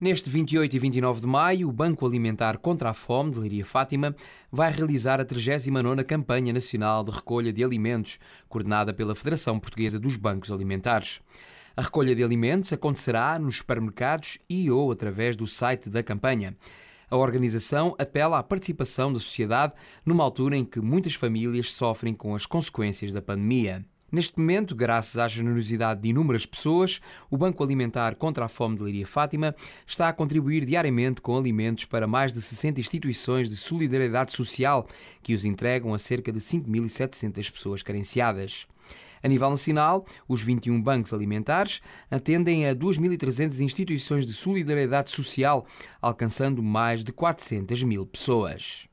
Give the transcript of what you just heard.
Neste 28 e 29 de maio, o Banco Alimentar contra a Fome de Liria Fátima vai realizar a 39ª Campanha Nacional de Recolha de Alimentos, coordenada pela Federação Portuguesa dos Bancos Alimentares. A recolha de alimentos acontecerá nos supermercados e ou através do site da campanha. A organização apela à participação da sociedade numa altura em que muitas famílias sofrem com as consequências da pandemia. Neste momento, graças à generosidade de inúmeras pessoas, o Banco Alimentar contra a Fome de Líria Fátima está a contribuir diariamente com alimentos para mais de 60 instituições de solidariedade social que os entregam a cerca de 5.700 pessoas carenciadas. A nível nacional, os 21 bancos alimentares atendem a 2.300 instituições de solidariedade social, alcançando mais de 400 mil pessoas.